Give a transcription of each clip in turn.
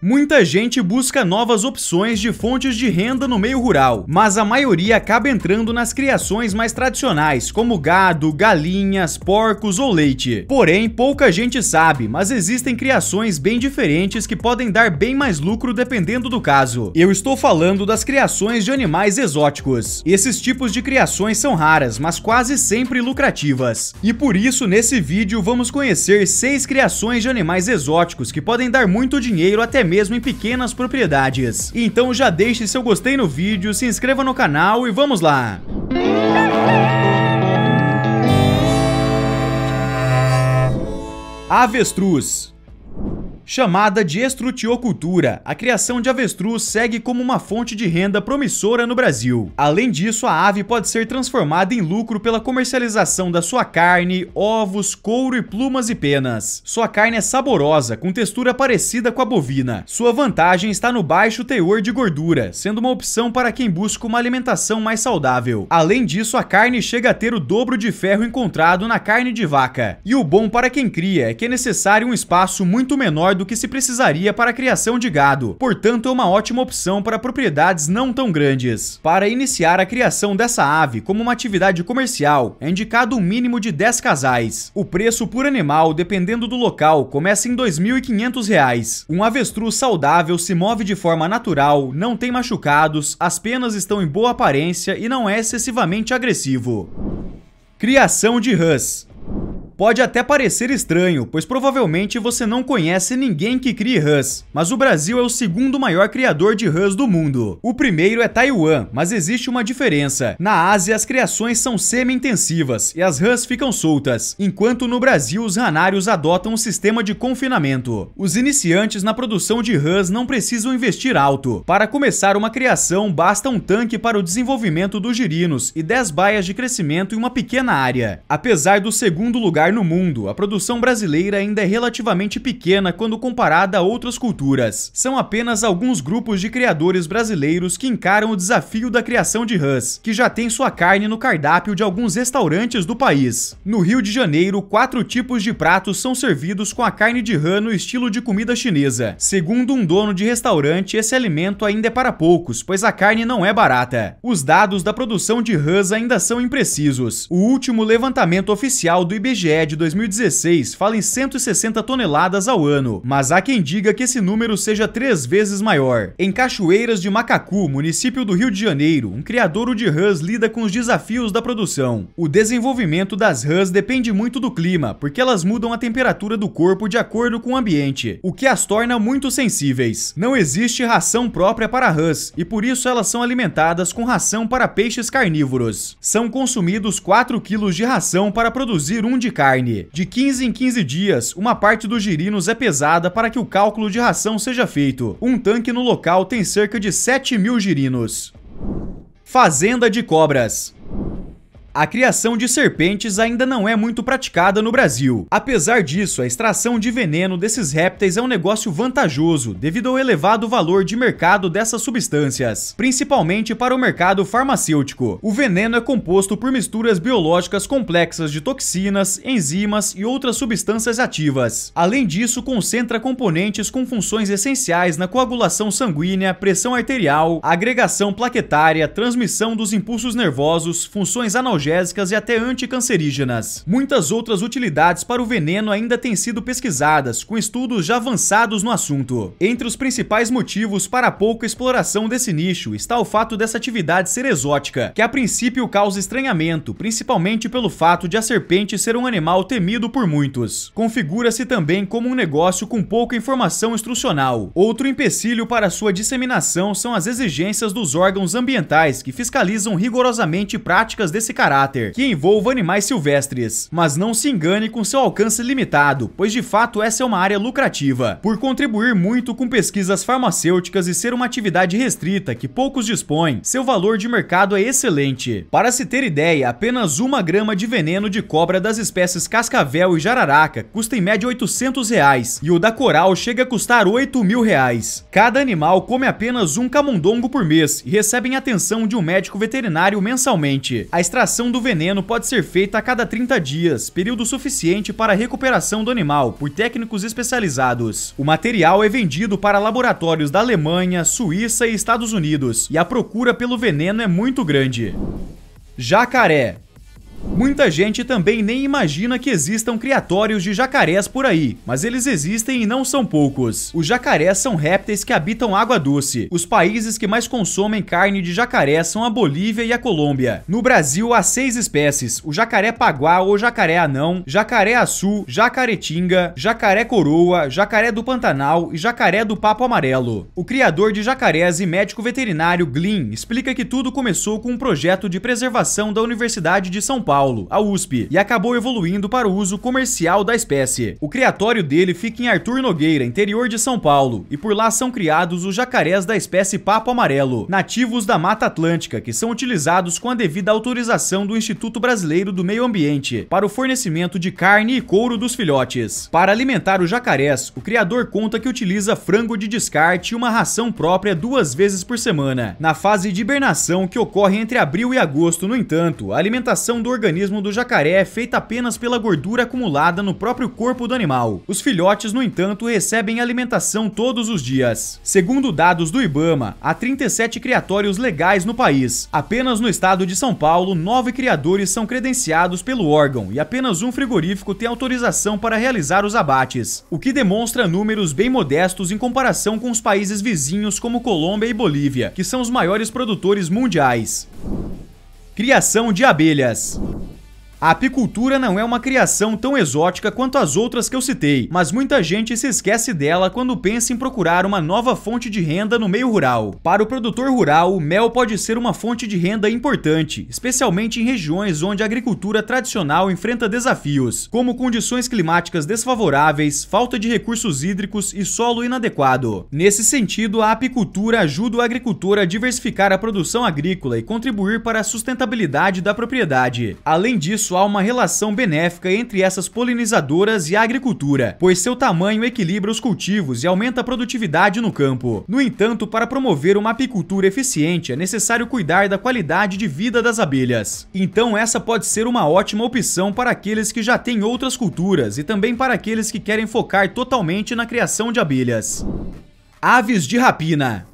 Muita gente busca novas opções de fontes de renda no meio rural, mas a maioria acaba entrando nas criações mais tradicionais, como gado, galinhas, porcos ou leite. Porém, pouca gente sabe, mas existem criações bem diferentes que podem dar bem mais lucro dependendo do caso. Eu estou falando das criações de animais exóticos. Esses tipos de criações são raras, mas quase sempre lucrativas. E por isso, nesse vídeo, vamos conhecer seis criações de animais exóticos que podem dar muito dinheiro até mesmo em pequenas propriedades. Então já deixe seu gostei no vídeo, se inscreva no canal e vamos lá! Avestruz Chamada de estrutiocultura, a criação de avestruz segue como uma fonte de renda promissora no Brasil. Além disso, a ave pode ser transformada em lucro pela comercialização da sua carne, ovos, couro e plumas e penas. Sua carne é saborosa, com textura parecida com a bovina. Sua vantagem está no baixo teor de gordura, sendo uma opção para quem busca uma alimentação mais saudável. Além disso, a carne chega a ter o dobro de ferro encontrado na carne de vaca. E o bom para quem cria é que é necessário um espaço muito menor do que se precisaria para a criação de gado, portanto é uma ótima opção para propriedades não tão grandes. Para iniciar a criação dessa ave como uma atividade comercial, é indicado um mínimo de 10 casais. O preço por animal, dependendo do local, começa em R$ 2.500. Um avestruz saudável se move de forma natural, não tem machucados, as penas estão em boa aparência e não é excessivamente agressivo. Criação de rãs pode até parecer estranho, pois provavelmente você não conhece ninguém que crie rãs, mas o Brasil é o segundo maior criador de rãs do mundo. O primeiro é Taiwan, mas existe uma diferença. Na Ásia, as criações são semi-intensivas e as rãs ficam soltas, enquanto no Brasil os ranários adotam um sistema de confinamento. Os iniciantes na produção de rãs não precisam investir alto. Para começar uma criação, basta um tanque para o desenvolvimento dos girinos e 10 baias de crescimento em uma pequena área. Apesar do segundo lugar lugar no mundo, a produção brasileira ainda é relativamente pequena quando comparada a outras culturas. São apenas alguns grupos de criadores brasileiros que encaram o desafio da criação de rãs, que já tem sua carne no cardápio de alguns restaurantes do país. No Rio de Janeiro, quatro tipos de pratos são servidos com a carne de rã no estilo de comida chinesa. Segundo um dono de restaurante, esse alimento ainda é para poucos, pois a carne não é barata. Os dados da produção de rãs ainda são imprecisos. O último levantamento oficial do IBGE IBGE de 2016 fala em 160 toneladas ao ano, mas há quem diga que esse número seja três vezes maior. Em Cachoeiras de Macacu, município do Rio de Janeiro, um criador de rãs lida com os desafios da produção. O desenvolvimento das rãs depende muito do clima, porque elas mudam a temperatura do corpo de acordo com o ambiente, o que as torna muito sensíveis. Não existe ração própria para rãs, e por isso elas são alimentadas com ração para peixes carnívoros. São consumidos 4 quilos de ração para produzir um de carne carne. De 15 em 15 dias, uma parte dos girinos é pesada para que o cálculo de ração seja feito. Um tanque no local tem cerca de 7 mil girinos. Fazenda de Cobras a criação de serpentes ainda não é muito praticada no Brasil. Apesar disso, a extração de veneno desses répteis é um negócio vantajoso devido ao elevado valor de mercado dessas substâncias, principalmente para o mercado farmacêutico. O veneno é composto por misturas biológicas complexas de toxinas, enzimas e outras substâncias ativas. Além disso, concentra componentes com funções essenciais na coagulação sanguínea, pressão arterial, agregação plaquetária, transmissão dos impulsos nervosos, funções analgésicas analgésicas e até anticancerígenas. Muitas outras utilidades para o veneno ainda têm sido pesquisadas, com estudos já avançados no assunto. Entre os principais motivos para a pouca exploração desse nicho está o fato dessa atividade ser exótica, que a princípio causa estranhamento, principalmente pelo fato de a serpente ser um animal temido por muitos. Configura-se também como um negócio com pouca informação instrucional. Outro empecilho para sua disseminação são as exigências dos órgãos ambientais que fiscalizam rigorosamente práticas desse caráter caráter, que envolva animais silvestres, mas não se engane com seu alcance limitado, pois de fato essa é uma área lucrativa, por contribuir muito com pesquisas farmacêuticas e ser uma atividade restrita que poucos dispõem, seu valor de mercado é excelente. Para se ter ideia, apenas uma grama de veneno de cobra das espécies cascavel e jararaca custa em média 800 reais, e o da coral chega a custar 8 mil reais. Cada animal come apenas um camundongo por mês e recebem atenção de um médico veterinário mensalmente. A extração aplicação do veneno pode ser feita a cada 30 dias, período suficiente para a recuperação do animal por técnicos especializados. O material é vendido para laboratórios da Alemanha, Suíça e Estados Unidos, e a procura pelo veneno é muito grande. Jacaré Muita gente também nem imagina que existam criatórios de jacarés por aí, mas eles existem e não são poucos. Os jacarés são répteis que habitam água doce. Os países que mais consomem carne de jacaré são a Bolívia e a Colômbia. No Brasil há seis espécies: o jacaré paguá ou jacaré anão, jacaré açu, jacaretinga, jacaré coroa, jacaré do Pantanal e jacaré do Papo Amarelo. O criador de jacarés e médico veterinário Glyn explica que tudo começou com um projeto de preservação da Universidade de São Paulo Paulo, a USP, e acabou evoluindo para o uso comercial da espécie. O criatório dele fica em Arthur Nogueira, interior de São Paulo, e por lá são criados os jacarés da espécie papo amarelo, nativos da Mata Atlântica, que são utilizados com a devida autorização do Instituto Brasileiro do Meio Ambiente para o fornecimento de carne e couro dos filhotes. Para alimentar os jacarés, o criador conta que utiliza frango de descarte e uma ração própria duas vezes por semana. Na fase de hibernação que ocorre entre abril e agosto, no entanto, a alimentação do organismo do jacaré é feita apenas pela gordura acumulada no próprio corpo do animal. Os filhotes, no entanto, recebem alimentação todos os dias. Segundo dados do Ibama, há 37 criatórios legais no país. Apenas no estado de São Paulo, nove criadores são credenciados pelo órgão e apenas um frigorífico tem autorização para realizar os abates, o que demonstra números bem modestos em comparação com os países vizinhos como Colômbia e Bolívia, que são os maiores produtores mundiais criação de abelhas. A apicultura não é uma criação tão exótica quanto as outras que eu citei, mas muita gente se esquece dela quando pensa em procurar uma nova fonte de renda no meio rural. Para o produtor rural, o mel pode ser uma fonte de renda importante, especialmente em regiões onde a agricultura tradicional enfrenta desafios, como condições climáticas desfavoráveis, falta de recursos hídricos e solo inadequado. Nesse sentido, a apicultura ajuda o agricultor a diversificar a produção agrícola e contribuir para a sustentabilidade da propriedade. Além disso, isso há uma relação benéfica entre essas polinizadoras e a agricultura, pois seu tamanho equilibra os cultivos e aumenta a produtividade no campo. No entanto, para promover uma apicultura eficiente, é necessário cuidar da qualidade de vida das abelhas. Então essa pode ser uma ótima opção para aqueles que já têm outras culturas e também para aqueles que querem focar totalmente na criação de abelhas. Aves de rapina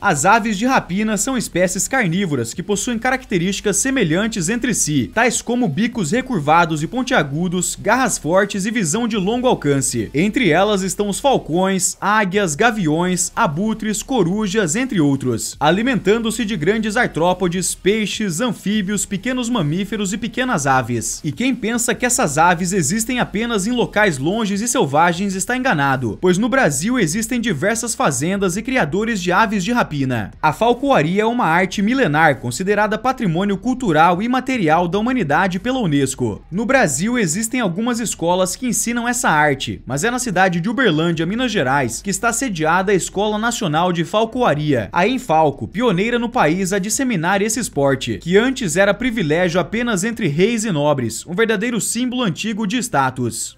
as aves de rapina são espécies carnívoras que possuem características semelhantes entre si, tais como bicos recurvados e pontiagudos, garras fortes e visão de longo alcance. Entre elas estão os falcões, águias, gaviões, abutres, corujas, entre outros, alimentando-se de grandes artrópodes, peixes, anfíbios, pequenos mamíferos e pequenas aves. E quem pensa que essas aves existem apenas em locais longes e selvagens está enganado, pois no Brasil existem diversas fazendas e criadores de aves de rapina. A falcoaria é uma arte milenar considerada patrimônio cultural e material da humanidade pela Unesco. No Brasil existem algumas escolas que ensinam essa arte, mas é na cidade de Uberlândia, Minas Gerais, que está sediada a Escola Nacional de Falcoaria, a Enfalco, pioneira no país a disseminar esse esporte, que antes era privilégio apenas entre reis e nobres, um verdadeiro símbolo antigo de status.